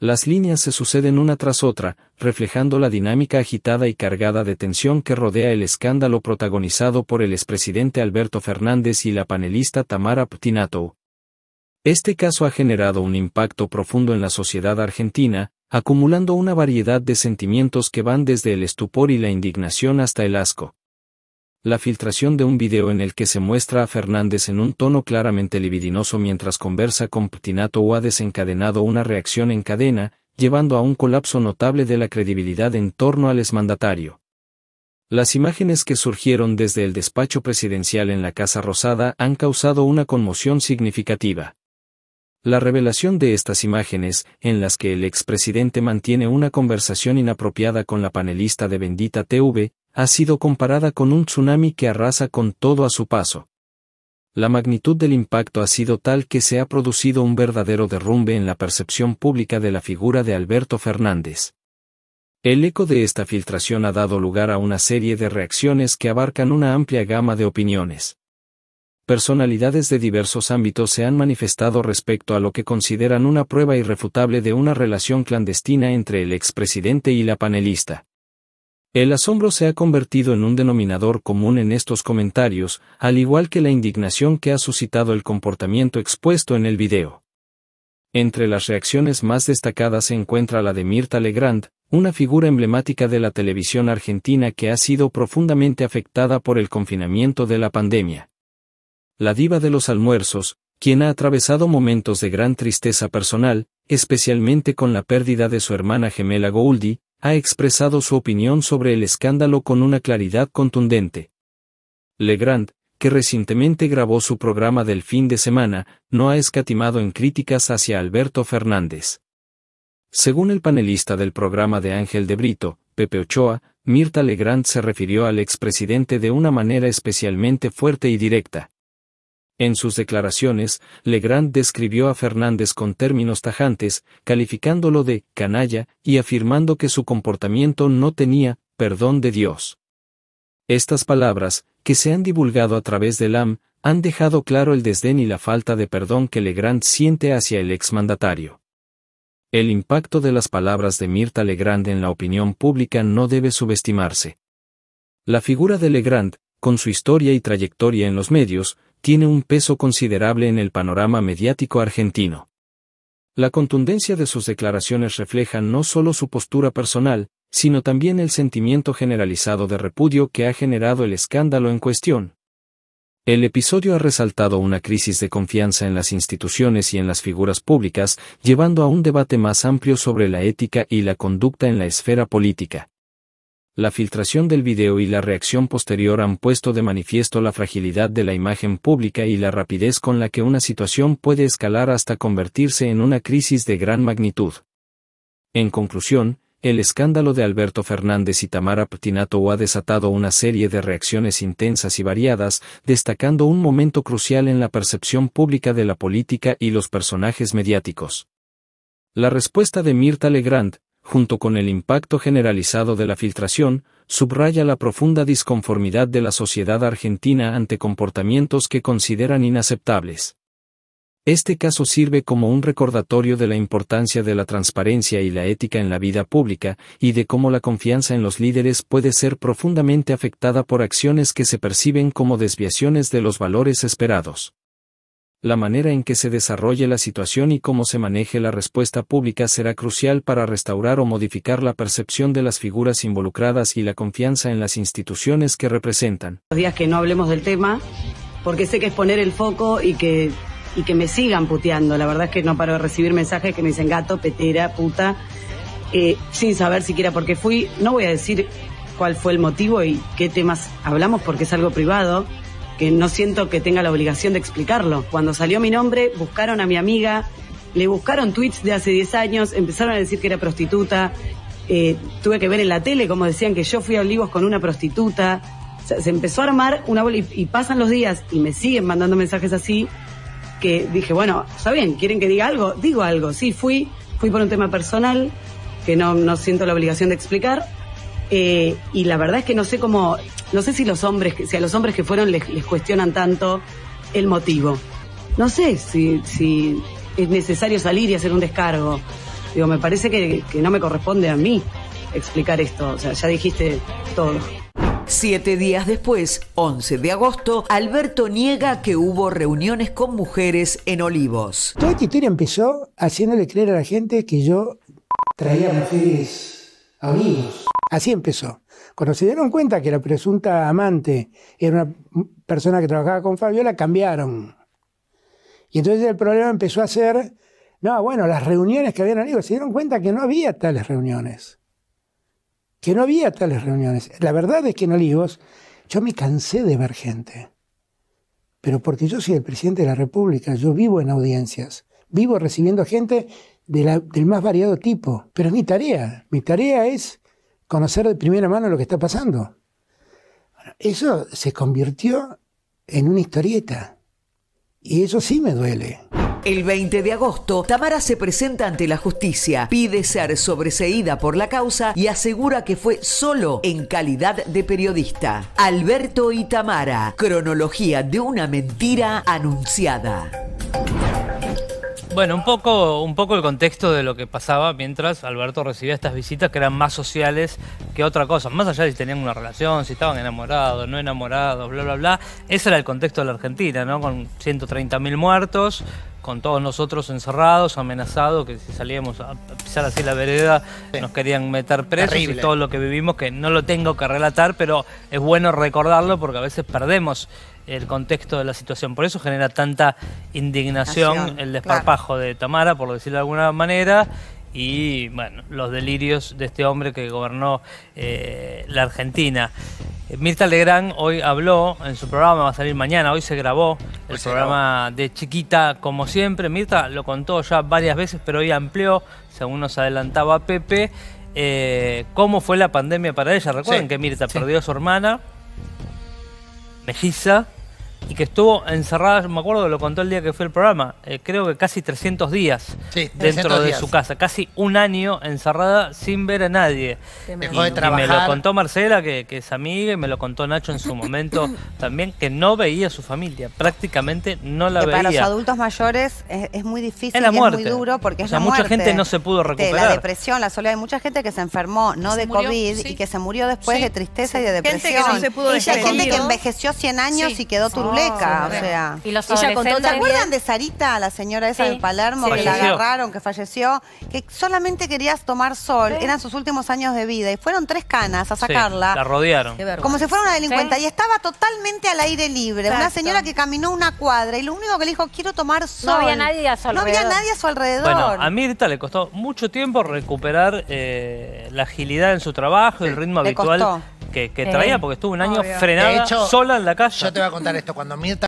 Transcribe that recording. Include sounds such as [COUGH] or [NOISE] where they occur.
Las líneas se suceden una tras otra, reflejando la dinámica agitada y cargada de tensión que rodea el escándalo protagonizado por el expresidente Alberto Fernández y la panelista Tamara Ptinato. Este caso ha generado un impacto profundo en la sociedad argentina, acumulando una variedad de sentimientos que van desde el estupor y la indignación hasta el asco la filtración de un video en el que se muestra a Fernández en un tono claramente libidinoso mientras conversa con Ptinato o ha desencadenado una reacción en cadena, llevando a un colapso notable de la credibilidad en torno al exmandatario. Las imágenes que surgieron desde el despacho presidencial en la Casa Rosada han causado una conmoción significativa. La revelación de estas imágenes, en las que el expresidente mantiene una conversación inapropiada con la panelista de Bendita TV, ha sido comparada con un tsunami que arrasa con todo a su paso. La magnitud del impacto ha sido tal que se ha producido un verdadero derrumbe en la percepción pública de la figura de Alberto Fernández. El eco de esta filtración ha dado lugar a una serie de reacciones que abarcan una amplia gama de opiniones. Personalidades de diversos ámbitos se han manifestado respecto a lo que consideran una prueba irrefutable de una relación clandestina entre el expresidente y la panelista. El asombro se ha convertido en un denominador común en estos comentarios, al igual que la indignación que ha suscitado el comportamiento expuesto en el video. Entre las reacciones más destacadas se encuentra la de Mirta Legrand, una figura emblemática de la televisión argentina que ha sido profundamente afectada por el confinamiento de la pandemia. La diva de los almuerzos, quien ha atravesado momentos de gran tristeza personal, especialmente con la pérdida de su hermana gemela Gouldi, ha expresado su opinión sobre el escándalo con una claridad contundente. Legrand, que recientemente grabó su programa del fin de semana, no ha escatimado en críticas hacia Alberto Fernández. Según el panelista del programa de Ángel de Brito, Pepe Ochoa, Mirta Legrand se refirió al expresidente de una manera especialmente fuerte y directa. En sus declaraciones, Legrand describió a Fernández con términos tajantes, calificándolo de canalla y afirmando que su comportamiento no tenía perdón de Dios. Estas palabras, que se han divulgado a través del AM, han dejado claro el desdén y la falta de perdón que Legrand siente hacia el exmandatario. El impacto de las palabras de Mirta Legrand en la opinión pública no debe subestimarse. La figura de Legrand, con su historia y trayectoria en los medios, tiene un peso considerable en el panorama mediático argentino. La contundencia de sus declaraciones refleja no solo su postura personal, sino también el sentimiento generalizado de repudio que ha generado el escándalo en cuestión. El episodio ha resaltado una crisis de confianza en las instituciones y en las figuras públicas, llevando a un debate más amplio sobre la ética y la conducta en la esfera política la filtración del video y la reacción posterior han puesto de manifiesto la fragilidad de la imagen pública y la rapidez con la que una situación puede escalar hasta convertirse en una crisis de gran magnitud. En conclusión, el escándalo de Alberto Fernández y Tamara Ptinato ha desatado una serie de reacciones intensas y variadas, destacando un momento crucial en la percepción pública de la política y los personajes mediáticos. La respuesta de Mirta Legrand, junto con el impacto generalizado de la filtración, subraya la profunda disconformidad de la sociedad argentina ante comportamientos que consideran inaceptables. Este caso sirve como un recordatorio de la importancia de la transparencia y la ética en la vida pública, y de cómo la confianza en los líderes puede ser profundamente afectada por acciones que se perciben como desviaciones de los valores esperados la manera en que se desarrolle la situación y cómo se maneje la respuesta pública será crucial para restaurar o modificar la percepción de las figuras involucradas y la confianza en las instituciones que representan. Los días que no hablemos del tema, porque sé que es poner el foco y que, y que me sigan puteando. La verdad es que no paro de recibir mensajes que me dicen gato, petera, puta, eh, sin saber siquiera por qué fui. No voy a decir cuál fue el motivo y qué temas hablamos porque es algo privado que no siento que tenga la obligación de explicarlo. Cuando salió mi nombre, buscaron a mi amiga, le buscaron tweets de hace 10 años, empezaron a decir que era prostituta, eh, tuve que ver en la tele como decían que yo fui a Olivos con una prostituta. se empezó a armar una bola y, pasan los días y me siguen mandando mensajes así que dije, bueno, está bien, ¿quieren que diga algo? Digo algo, sí, fui, fui por un tema personal que no, no siento la obligación de explicar, eh, y la verdad es que no sé cómo, no sé si los hombres, si a los hombres que fueron les, cuestionan tanto el motivo. No sé si, es necesario salir y hacer un descargo. Digo, me parece que, no me corresponde a mí explicar esto. O sea, ya dijiste todo. Siete días después, 11 de agosto, Alberto niega que hubo reuniones con mujeres en Olivos. Toda esta historia empezó haciéndole creer a la gente que yo traía mujeres a Olivos. Así empezó. Cuando se dieron cuenta que la presunta amante era una persona que trabajaba con Fabiola, cambiaron. Y entonces el problema empezó a ser, no, bueno, las reuniones que habían Olivos. se dieron cuenta que no había tales reuniones. Que no había tales reuniones. La verdad es que en Olivos yo me cansé de ver gente. Pero porque yo soy el presidente de la República, yo vivo en audiencias, vivo recibiendo gente del más variado tipo. Pero es mi tarea. Mi tarea es conocer de primera mano lo que está pasando. eso se convirtió en una historieta. Y eso sí me duele. El 20 de agosto, Tamara se presenta ante la justicia, pide ser sobreseída por la causa y asegura que fue solo en calidad de periodista. Alberto y Tamara, cronología de una mentira anunciada. Bueno, un poco, un poco el contexto de lo que pasaba mientras Alberto recibía estas visitas que eran más sociales que otra cosa. Más allá de si tenían una relación, si estaban enamorados, no enamorados, bla, bla, bla. Ese era el contexto de la Argentina, ¿no? Con 130.000 muertos, con todos nosotros encerrados, amenazados, que si salíamos a pisar así la vereda nos querían meter presos y todo lo que vivimos, que no lo tengo que relatar, pero es bueno recordarlo porque a veces perdemos el contexto de la situación. Por eso genera tanta indignación el desparpajo de Tamara, por decirlo de alguna manera, y bueno, los delirios de este hombre que gobernó eh, la Argentina. Mirta Legrand hoy habló en su programa, va a salir mañana, hoy se grabó el programa de Chiquita, como siempre. Mirta lo contó ya varias veces, pero hoy amplió, según nos adelantaba Pepe, eh, cómo fue la pandemia para ella. Recuerden que Mirta perdió a su hermana, Mejiza y que estuvo encerrada, me acuerdo, lo contó el día que fue el programa, eh, creo que casi 300 días dentro de su casa, casi un año encerrada sin ver a nadie. me lo contó Marcela, que, es amiga, y me lo contó Nacho en su momento [LAUGHS] también, que no veía a su familia, prácticamente no la eh, veía. Para los adultos mayores es, muy difícil, es, muy duro porque es la mucha gente no se pudo recuperar. la depresión, la soledad, hay mucha gente que se enfermó, no de COVID, y que se murió después de tristeza y de depresión. que y hay gente que envejeció 100 años y quedó turbada y los ¿Se acuerdan de Sarita, la señora esa de Palermo, que la agarraron, que falleció? Que solamente quería tomar sol, eran sus últimos años de vida, y fueron tres canas a sacarla. la rodearon. Como si fuera una delincuenta. y estaba totalmente al aire libre. Una señora que caminó una cuadra, y lo único que le dijo, quiero tomar sol. No había nadie a su alrededor. a su alrededor. Bueno, a Mirta le costó mucho tiempo recuperar eh, la agilidad en su trabajo, el ritmo habitual. Costó que, eh, traía, porque estuvo un año Obvio. frenada sola en la casa. Yo te voy a contar esto. Cuando Mirta